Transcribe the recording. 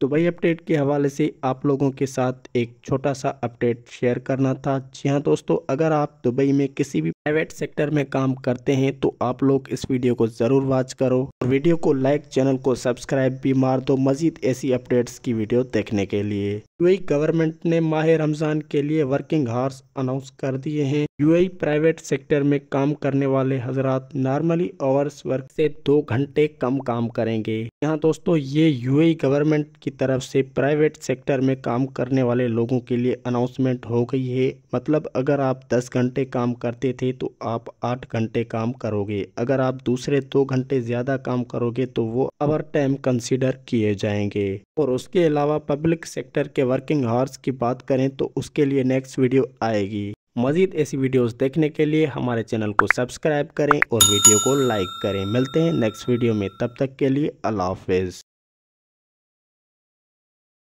Dubai तो update के हवाले से आप लोगों के साथ एक छोटा सा अपडेट शेयर करना था जी हाँ दोस्तों अगर आप दुबई में किसी भी प्राइवेट सेक्टर में काम करते हैं तो आप लोग इस वीडियो को ज़रूर वॉच करो और वीडियो को लाइक चैनल को सब्सक्राइब भी मार दो मजीद ऐसी अपडेट्स की वीडियो देखने के लिए यूएई गवर्नमेंट e ने माह रमज़ान के लिए वर्किंग हार्स अनाउंस कर दिए हैं यूएई प्राइवेट सेक्टर में काम करने वाले हजरात नॉर्मली आवर्स वर्क से दो घंटे कम काम करेंगे यहाँ दोस्तों ये यू गवर्नमेंट e की तरफ से प्राइवेट सेक्टर में काम करने वाले लोगों के लिए अनाउंसमेंट हो गई है मतलब अगर आप दस घंटे काम करते थे तो आप आठ घंटे काम करोगे अगर आप दूसरे दो घंटे ज़्यादा काम करोगे तो वो अवर टाइम कंसिडर किए जाएंगे और उसके अलावा पब्लिक सेक्टर के वर्किंग हावर्स की बात करें तो उसके लिए नेक्स्ट वीडियो आएगी मज़ीद ऐसी वीडियोस देखने के लिए हमारे चैनल को सब्सक्राइब करें और वीडियो को लाइक करें मिलते हैं नेक्स्ट वीडियो में तब तक के लिए अल्लाह हाफिज़